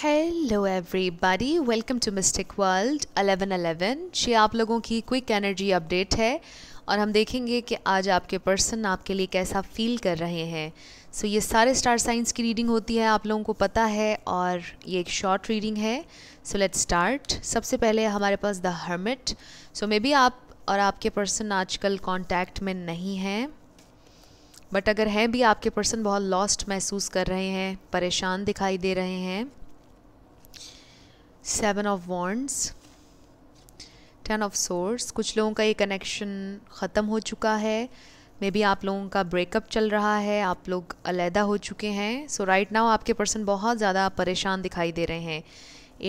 hello everybody welcome to mystic world 1111 ये आप लोगों की क्विक एनर्जी अपडेट है और हम देखेंगे कि आज आपके पर्सन आपके लिए कैसा फील कर रहे हैं सो so, ये सारे स्टार साइंस की रीडिंग होती है आप लोगों को पता है और ये एक शॉर्ट रीडिंग है सो लेट स्टार्ट सबसे पहले हमारे पास the hermit so maybe आप और आपके पर्सन आजकल कॉन्टैक्ट में नहीं हैं बट अगर हैं भी आपके पर्सन बहुत लॉस्ट महसूस कर रहे हैं परेशान दिखाई दे रहे हैं seven of wands ten of swords कुछ लोगों का ये कनेक्शन ख़त्म हो चुका है मे बी आप लोगों का ब्रेकअप चल रहा है आप लोग अलहदा हो चुके हैं सो राइट नाउ आपके पर्सन बहुत ज़्यादा परेशान दिखाई दे रहे हैं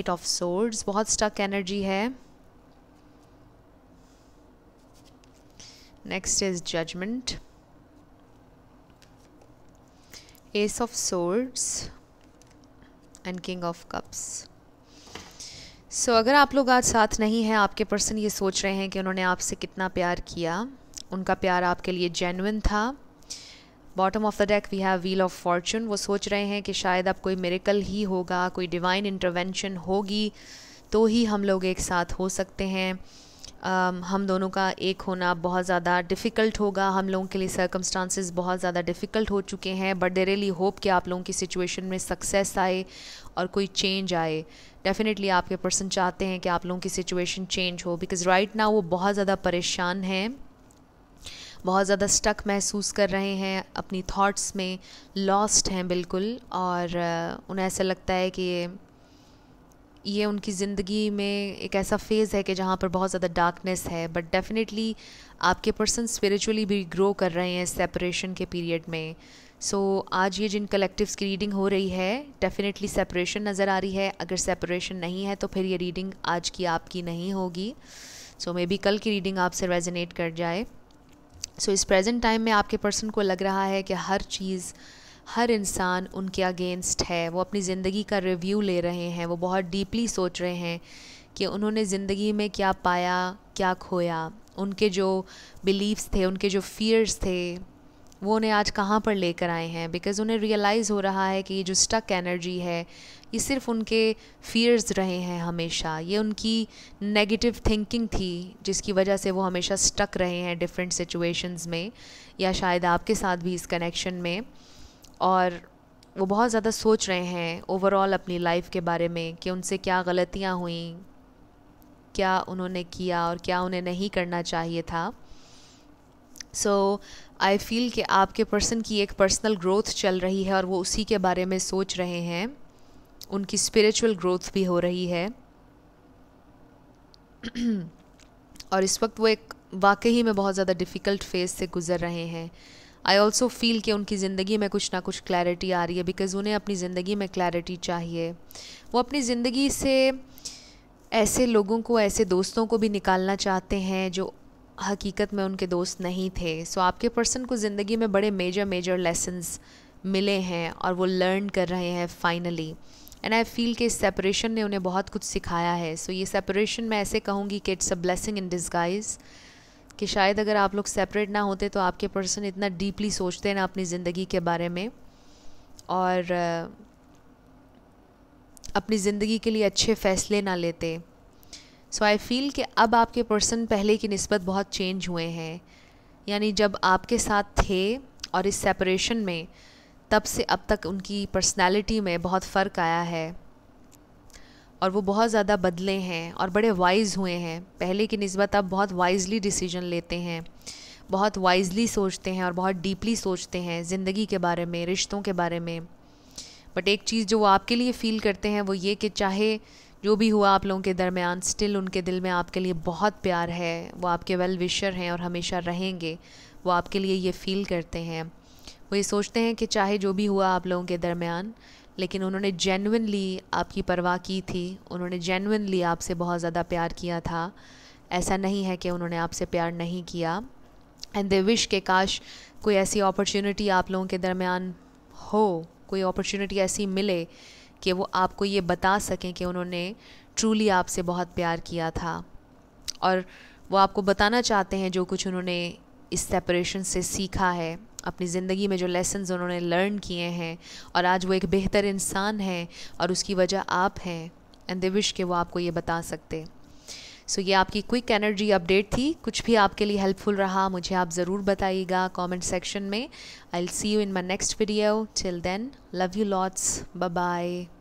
एट ऑफ सोर्स बहुत स्टक एनर्जी है next is judgement ace of swords and king of cups so so, अगर आप लोग आज साथ नहीं हैं आपके पर्सन ये सोच रहे हैं कि उन्होंने आपसे कितना प्यार किया उनका प्यार आपके लिए जेनुइन था bottom of the deck we have wheel of fortune वो सोच रहे हैं कि शायद अब कोई मेरिकल ही होगा कोई डिवाइन इंटरवेंशन होगी तो ही हम लोग एक साथ हो सकते हैं Um, हम दोनों का एक होना बहुत ज़्यादा डिफ़िकल्ट होगा हम लोगों के लिए सर्कमस्टांसिस बहुत ज़्यादा डिफ़िकल्ट हो चुके हैं बट दे रियली होप कि आप लोगों की सिचुएशन में सक्सेस आए और कोई चेंज आए डेफ़िनेटली आपके पर्सन चाहते हैं कि आप लोगों की सिचुएशन चेंज हो बिकॉज़ राइट ना वो बहुत ज़्यादा परेशान हैं बहुत ज़्यादा स्टक महसूस कर रहे हैं अपनी थाट्स में लॉस्ट हैं बिल्कुल और uh, उन्हें ऐसा लगता है कि ये उनकी ज़िंदगी में एक ऐसा फेज़ है कि जहाँ पर बहुत ज़्यादा डार्कनेस है बट डेफिनेटली आपके पर्सन स्पिरिचुअली भी ग्रो कर रहे हैं सेपरेशन के पीरियड में सो so, आज ये जिन कलेक्टिव्स की रीडिंग हो रही है डेफिनेटली सेपरेशन नज़र आ रही है अगर सेपरेशन नहीं है तो फिर ये रीडिंग आज की आपकी नहीं होगी सो मे बी कल की रीडिंग आपसे रेजनेट कर जाए सो so, इस प्रेजेंट टाइम में आपके पर्सन को लग रहा है कि हर चीज़ हर इंसान उनके अगेंस्ट है वो अपनी ज़िंदगी का रिव्यू ले रहे हैं वो बहुत डीपली सोच रहे हैं कि उन्होंने ज़िंदगी में क्या पाया क्या खोया उनके जो बिलीव्स थे उनके जो फियर्स थे वो उन्हें आज कहाँ पर लेकर आए हैं बिकॉज़ उन्हें रियलाइज़ हो रहा है कि ये जो स्टक एनर्जी है ये सिर्फ उनके फियर्स रहे हैं हमेशा ये उनकी नेगेटिव थिंकिंग थी जिसकी वजह से वो हमेशा स्टक रहे हैं डिफरेंट सिचुएशंस में या शायद आपके साथ भी इस कनेक्शन में और वो बहुत ज़्यादा सोच रहे हैं ओवरऑल अपनी लाइफ के बारे में कि उनसे क्या गलतियाँ हुई क्या उन्होंने किया और क्या उन्हें नहीं करना चाहिए था सो आई फील कि आपके पर्सन की एक पर्सनल ग्रोथ चल रही है और वो उसी के बारे में सोच रहे हैं उनकी स्पिरिचुअल ग्रोथ भी हो रही है और इस वक्त वो एक वाकई में बहुत ज़्यादा डिफ़िकल्ट फेज़ से गुज़र रहे हैं आई ऑल्सो फील कि उनकी ज़िंदगी में कुछ ना कुछ क्लैरिटी आ रही है बिकॉज़ उन्हें अपनी ज़िंदगी में क्लैरिटी चाहिए वो अपनी ज़िंदगी से ऐसे लोगों को ऐसे दोस्तों को भी निकालना चाहते हैं जो हकीकत में उनके दोस्त नहीं थे सो so, आपके पर्सन को ज़िंदगी में बड़े मेजर मेजर लेसन्स मिले हैं और वो लर्न कर रहे हैं फाइनली एंड आई फील कि इस सेपरेशन ने उन्हें बहुत कुछ सिखाया है सो so, ये सेपरेशन मैं ऐसे कहूँगी कि it's a blessing in disguise कि शायद अगर आप लोग सेपरेट ना होते तो आपके पर्सन इतना डीपली सोचते ना अपनी ज़िंदगी के बारे में और अपनी ज़िंदगी के लिए अच्छे फ़ैसले ना लेते सो आई फील कि अब आपके पर्सन पहले की नस्बत बहुत चेंज हुए हैं यानी जब आपके साथ थे और इस सेपरेशन में तब से अब तक उनकी पर्सनालिटी में बहुत फ़र्क आया है और वो बहुत ज़्यादा बदले हैं और बड़े वाइज हुए हैं पहले की नस्बत अब बहुत वाइजली डिसीजन लेते हैं बहुत वाइजली सोचते हैं और बहुत डीपली सोचते हैं ज़िंदगी के बारे में रिश्तों के बारे में बट एक चीज़ जो वो आपके लिए फ़ील करते हैं वो ये कि चाहे जो भी हुआ आप लोगों के दरमियान स्टिल उनके दिल में आपके लिए बहुत प्यार है वो आपके वेल विशर हैं और हमेशा रहेंगे वो आपके लिए ये फ़ील करते हैं वो ये सोचते हैं कि चाहे जो भी हुआ आप लोगों के दरमियान लेकिन उन्होंने जेनुनली आपकी परवाह की थी उन्होंने जेनुनली आपसे बहुत ज़्यादा प्यार किया था ऐसा नहीं है कि उन्होंने आपसे प्यार नहीं किया एंड दे विश के काश कोई ऐसी अपॉर्चुनिटी आप लोगों के दरमियान हो कोई अपॉर्चुनिटी ऐसी मिले कि वो आपको ये बता सकें कि उन्होंने ट्रूली आपसे बहुत प्यार किया था और वो आपको बताना चाहते हैं जो कुछ उन्होंने इस सेपरेशन से सीखा है अपनी ज़िंदगी में जो लेसन उन्होंने लर्न किए हैं और आज वो एक बेहतर इंसान है और उसकी वजह आप हैं एंड दे विश के वो आपको ये बता सकते सो so, ये आपकी क्विक एनर्जी अपडेट थी कुछ भी आपके लिए हेल्पफुल रहा मुझे आप ज़रूर बताइएगा कमेंट सेक्शन में I will see you in my next video till then love you lots bye